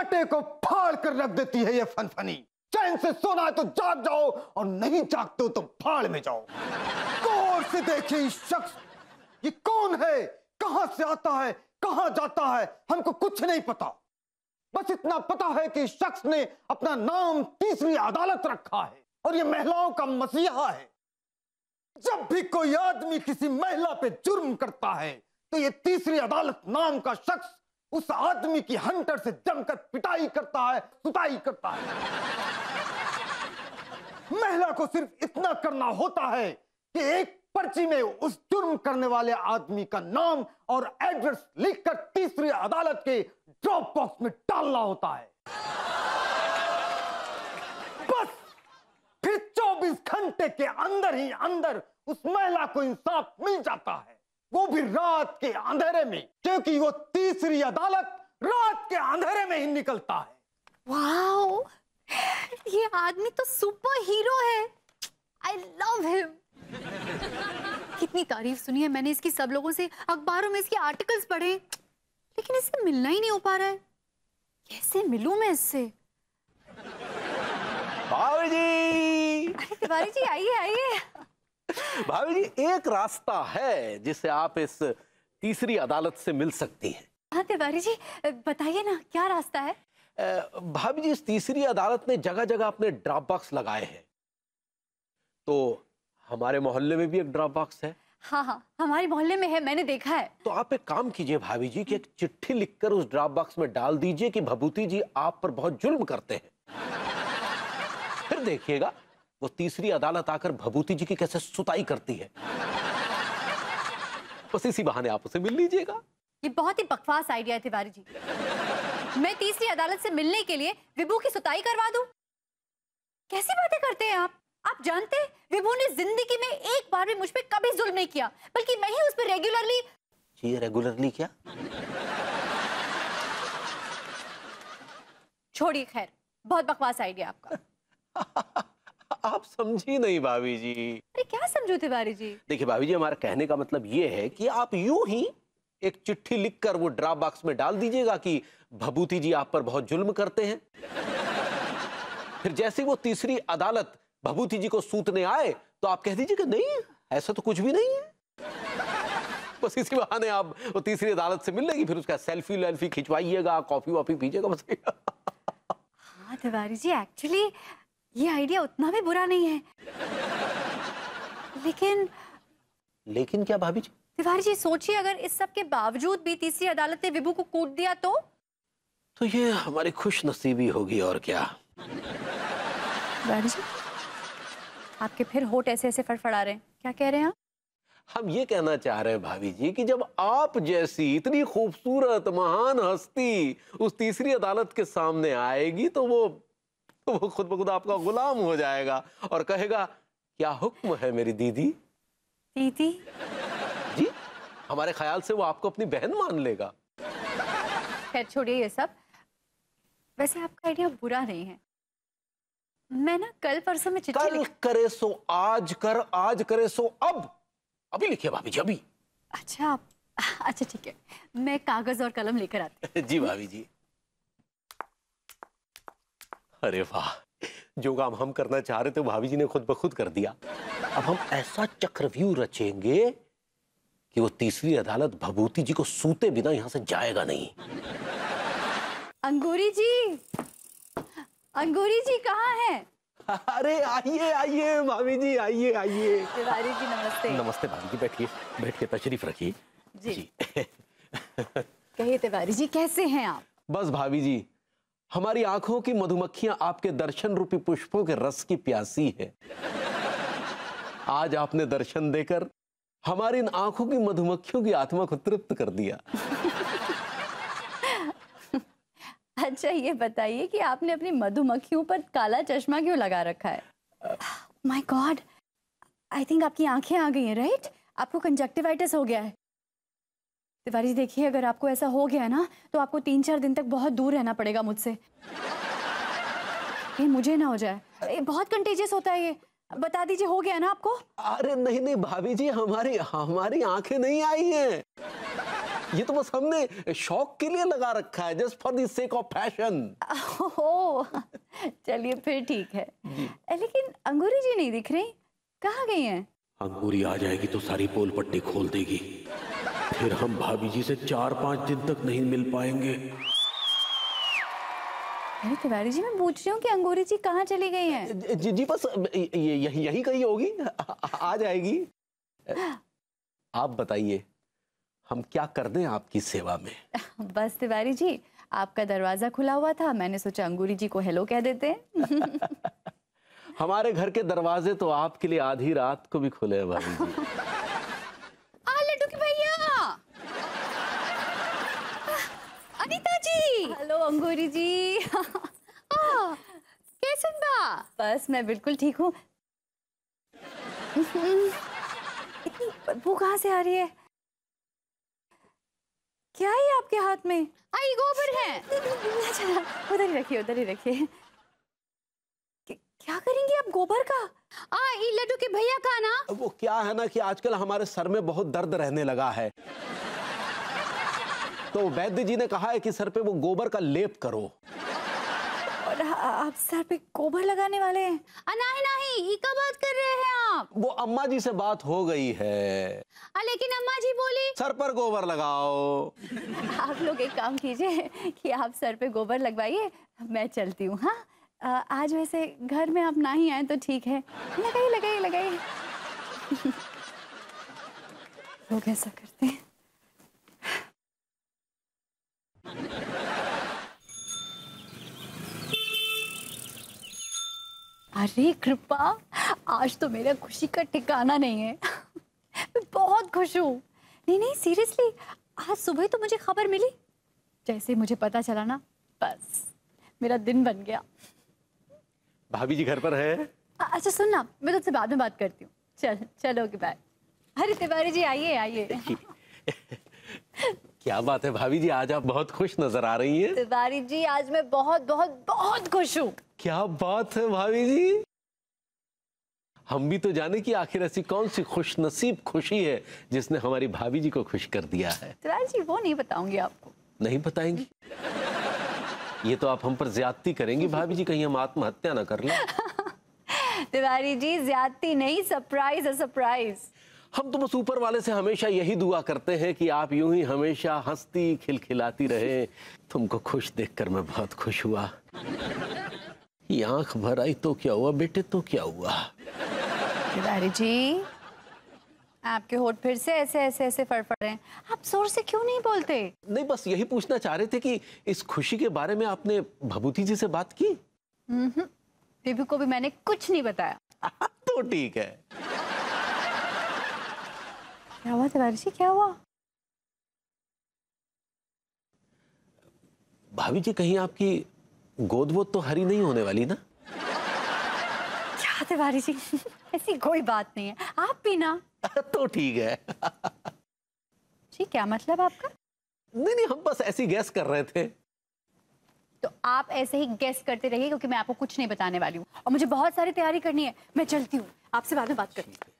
कांटे को फाड़ कर रख देती है ये फनफनी चैन से सोना है तो जाग जाओ और नहीं जागते हो तो फाड़ में जाओ गौर से देखे इस शख्स ये कौन है कहां से आता है कहां जाता है हमको कुछ नहीं पता बस इतना पता है कि शख्स ने अपना नाम तीसरी अदालत रखा है और ये महिलाओं का मसीहा है जब भी कोई आदमी किसी महिला पे जुर्म करता है तो ये तीसरी अदालत नाम का शख्स उस आदमी की हंटर से जमकर पिटाई करता है सुताई करता है महिला को सिर्फ इतना करना होता है कि एक पर्ची में उस जुर्म करने वाले आदमी का नाम और एड्रेस लिखकर तीसरी अदालत के ड्रॉप बॉक्स में डालना होता है बस फिर 24 घंटे के अंदर ही अंदर उस महिला को इंसाफ मिल जाता है वो भी रात के अंधेरे में क्योंकि वो तीसरी अदालत रात के अंधेरे में ही निकलता है ये आदमी तो सुपर हीरो है आई लव हिम कितनी तारीफ सुनी है मैंने इसकी सब लोगों से अखबारों में इसके आर्टिकल्स पढ़े लेकिन इससे मिलना ही नहीं हो पा रहा है कैसे मिलूं मैं इससे बाबूजी तिवारी जी आइए आइए भाभी जी एक रास्ता है जिसे आप इस तीसरी अदालत से मिल सकती हैं हाँ तिवारी जी बताइए ना क्या रास्ता है भाभी जी इस तीसरी अदालत ने जगह जगह अपने ड्रॉप बॉक्स लगाए हैं तो हमारे मोहल्ले में भी एक ड्रॉप बॉक्स है हाँ हाँ हमारे मोहल्ले में है मैंने देखा है तो आप एक काम कीजिए भाभी जी कि एक चिट्ठी लिखकर उस ड्रॉप बॉक्स में डाल दीजिए कि भभूति जी आप पर बहुत जुल्म करते हैं फिर देखिएगा वो तीसरी अदालत आकर भभूति जी की कैसे सुताई करती है बस इसी बहाने आप उसे मिल लीजिएगा ये बहुत ही बकवास आइडिया है तिवारी जी मैं तीसरी अदालत से मिलने के लिए विभू की सुताई करवा दूं कैसी बातें करते हैं आप आप जानते हैं विभू ने जिंदगी में एक बार भी मुझ पर कभी जुल्म नहीं किया बल्कि मैं ही उस पर रेगुलरली जी रेगुलरली क्या छोड़िए खैर बहुत बकवास आइडिया आपका आप समझी नहीं भाभी जी अरे क्या समझो तिवारी जी देखिए भाभी जी हमारा कहने का मतलब ये है कि आप यूं ही एक चिट्ठी लिखकर वो ड्राप बॉक्स में डाल दीजिएगा कि भभूति जी आप पर बहुत जुल्म करते हैं फिर जैसे वो तीसरी अदालत भभूति जी को सूतने आए तो आप कह दीजिए कि नहीं ऐसा तो कुछ भी नहीं है बस इसी बहाने आप वो तीसरी अदालत से मिलेगी फिर उसका सेल्फी वेल्फी खिंचवाइएगा कॉफी वॉफी पीजिएगा बस हाँ तिवारी जी एक्चुअली ये आइडिया उतना भी बुरा नहीं है लेकिन लेकिन क्या भाभी जी तिवारी जी सोचिए अगर इस सब के बावजूद भी तीसरी अदालत ने विभू को कूट दिया तो तो ये हमारी खुश नसीबी होगी और क्या जी आपके फिर होठ ऐसे ऐसे फड़फड़ा रहे हैं क्या कह रहे हैं हम ये कहना चाह रहे हैं भाभी जी कि जब आप जैसी इतनी खूबसूरत महान हस्ती उस तीसरी अदालत के सामने आएगी तो वो वो खुद ब खुद आपका गुलाम हो जाएगा और कहेगा क्या हुक्म है मेरी दीदी दीदी जी हमारे ख्याल से वो आपको अपनी बहन मान लेगा खैर छोड़िए ये सब वैसे आपका आइडिया बुरा नहीं है मैं ना कल परसों में चिट्ठी कल करे सो आज कर आज करे सो अब अभी लिखिए भाभी जी अभी अच्छा अच्छा ठीक है मैं कागज और कलम लेकर आती जी भाभी जी अरे वाह जो काम हम करना चाह रहे थे भाभी जी ने खुद ब खुद कर दिया अब हम ऐसा चक्रव्यूह रचेंगे कि वो तीसरी अदालत भभूति जी को सूते बिना यहाँ से जाएगा नहीं अंगूरी जी अंगूरी जी कहाँ है अरे आइए आइए भाभी जी आइए आइए तिवारी जी नमस्ते नमस्ते भाभी जी बैठिए बैठिए तशरीफ रखिए जी, जी। कहिए तिवारी जी कैसे हैं आप बस भाभी जी हमारी आंखों की मधुमक्खियां आपके दर्शन रूपी पुष्पों के रस की प्यासी है आज आपने दर्शन देकर हमारी इन आंखों की मधुमक्खियों की आत्मा को तृप्त कर दिया अच्छा ये बताइए कि आपने अपनी मधुमक्खियों पर काला चश्मा क्यों लगा रखा है माई गॉड आई थिंक आपकी आंखें आ गई हैं राइट आपको कंजक्टिवाइटिस हो गया है तिवारी जी देखिए अगर आपको ऐसा हो गया ना तो आपको तीन चार दिन तक बहुत दूर रहना पड़ेगा मुझसे ये मुझे ना हो जाए ये बहुत कंटेजियस होता है ये बता दीजिए हो गया ना आपको अरे नहीं नहीं भाभी जी हमारी हमारी आंखें नहीं आई हैं ये तो बस हमने शौक के लिए लगा रखा है just for the sake of fashion चलिए फिर ठीक है लेकिन अंगूरी जी नहीं दिख रही कहाँ गई हैं अंगूरी आ जाएगी तो सारी पोल पट्टी खोल देगी फिर हम भाभी जी से चार पांच दिन तक नहीं मिल पाएंगे अरे तिवारी जी मैं पूछ रही हूँ कि अंगूरी जी कहाँ चली गई हैं जी जी बस यही यही कही होगी आ जाएगी आप बताइए हम क्या कर दें आपकी सेवा में बस तिवारी जी आपका दरवाजा खुला हुआ था मैंने सोचा अंगूरी जी को हेलो कह देते हैं हमारे घर के दरवाजे तो आपके लिए आधी रात को भी खुले हैं भाभी जी जी हेलो अंगूरी जी कैसे बस मैं बिल्कुल ठीक हूँ वो कहाँ से आ रही है क्या है आपके हाथ में आई हाँ, गोबर है अच्छा, उधर ही रखिए उधर ही रखिए क्या करेंगे आप गोबर का आ लड्डू के भैया का ना वो क्या है ना कि आजकल हमारे सर में बहुत दर्द रहने लगा है तो वैद्य जी ने कहा है कि सर पे वो गोबर का लेप करो और आप सर पे गोबर लगाने वाले हैं नहीं नहीं का बात कर रहे हैं आप वो अम्मा जी से बात हो गई है आ, लेकिन अम्मा जी बोली सर पर गोबर लगाओ आप लोग एक काम कीजिए कि आप सर पे गोबर लगवाइए मैं चलती हूँ हाँ आज वैसे घर में आप ना ही आए तो ठीक है लगाइए लगाइए लगाइए लोग ऐसा करते हैं अरे कृपा आज तो मेरा खुशी का ठिकाना नहीं है मैं बहुत खुश हूँ नहीं नहीं सीरियसली आज सुबह तो मुझे खबर मिली जैसे मुझे पता चला ना बस मेरा दिन बन गया भाभी जी घर पर है अच्छा सुन ना मैं तुमसे बाद में बात करती हूँ चल चलो कि बाय अरे तिवारी जी आइए आइए क्या बात है भाभी जी आज आप बहुत खुश नजर आ रही हैं तिवारी जी आज मैं बहुत बहुत बहुत खुश हूँ क्या बात है भाभी जी हम भी तो जाने कि आखिर ऐसी कौन सी खुश नसीब खुशी है जिसने हमारी भाभी जी को खुश कर दिया है तिवारी जी वो नहीं बताऊंगी आपको नहीं बताएंगी ये तो आप हम पर ज्यादती करेंगी भाभी जी कहीं हम आत्महत्या ना कर ले तिवारी जी ज्यादती नहीं सरप्राइज है सरप्राइज हम तो बस ऊपर वाले से हमेशा यही दुआ करते हैं कि आप यूं ही हमेशा हंसती खिलखिलाती रहे तुमको खुश देखकर मैं बहुत खुश हुआ आंख भर आई तो क्या हुआ बेटे तो क्या हुआ तिवारी जी आपके होठ फिर से ऐसे ऐसे ऐसे फड़फड़ रहे हैं आप जोर से क्यों नहीं बोलते नहीं बस यही पूछना चाह रहे थे कि इस खुशी के बारे में आपने भभूति जी से बात की हम्म, हम्म। बीबी को भी मैंने कुछ नहीं बताया तो ठीक है क्या हुआ तिवारी क्या हुआ भाभी जी कहीं आपकी गोद वोद तो हरी नहीं होने वाली ना क्या तिवारी जी ऐसी कोई बात नहीं है आप भी ना तो ठीक है जी क्या मतलब आपका नहीं नहीं हम बस ऐसी गैस कर रहे थे तो आप ऐसे ही गैस करते रहिए क्योंकि मैं आपको कुछ नहीं बताने वाली हूँ और मुझे बहुत सारी तैयारी करनी है मैं चलती हूँ आपसे बाद में बात करनी है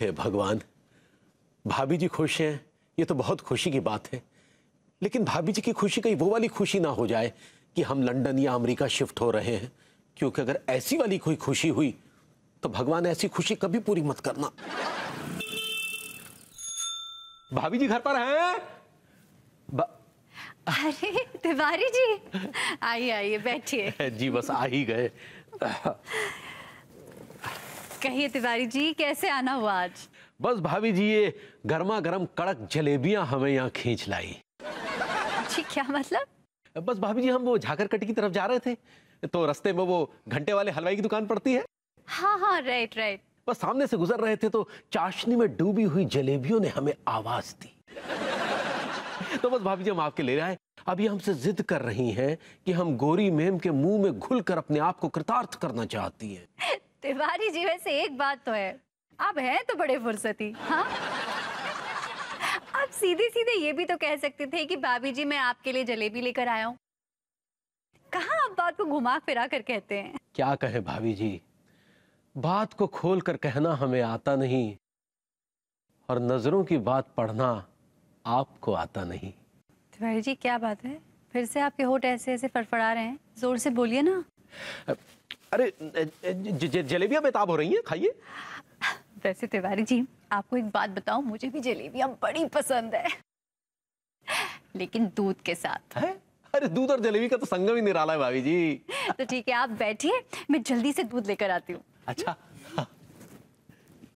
हे भगवान भाभी जी खुश हैं ये तो बहुत खुशी की बात है लेकिन भाभी जी की खुशी कहीं वो वाली खुशी ना हो जाए कि हम लंदन या अमेरिका शिफ्ट हो रहे हैं क्योंकि अगर ऐसी वाली कोई खुशी हुई तो भगवान ऐसी खुशी कभी पूरी मत करना भाभी जी घर पर हैं अरे तिवारी जी आइए आइए बैठिए जी बस आ ही गए कहिए तिवारी जी कैसे आना हुआ आज बस भाभी जी ये गर्मा गर्म कड़क जलेबियां हमें यहाँ खींच लाई जी क्या मतलब बस भाभी जी हम वो झाकरकटी की तरफ जा रहे थे तो रस्ते में वो घंटे वाले हलवाई की दुकान पड़ती है हाँ हाँ राइट राइट बस सामने से गुजर रहे थे तो चाशनी में डूबी हुई जलेबियों ने हमें आवाज दी तो बस भाभी जी हम आपके ले आए अभी हमसे जिद कर रही हैं कि हम गोरी मेम के मुंह में घुल कर अपने आप को कृतार्थ करना चाहती हैं तिवारी जी वैसे एक बात तो है आप हैं तो बड़े फुर्सती हाँ आप सीधे सीधे ये भी तो कह सकते थे कि भाभी जी मैं आपके लिए जलेबी लेकर आया हूँ कहा आप बात को घुमा फिरा कर कहते हैं क्या कहे भाभी जी बात को खोल कर कहना हमें आता नहीं और नजरों की बात पढ़ना आपको आता नहीं तिवारी जी क्या बात है फिर से आपके होठ ऐसे ऐसे फड़फड़ा रहे हैं जोर से बोलिए ना अरे जलेबिया बेताब हो रही हैं खाइए वैसे तिवारी जी आपको एक बात बताऊं मुझे भी जलेबिया बड़ी पसंद है लेकिन दूध के साथ है? अरे दूध और जलेबी का तो संगम ही निराला है भाभी जी तो ठीक है आप बैठिए मैं जल्दी से दूध लेकर आती हूँ अच्छा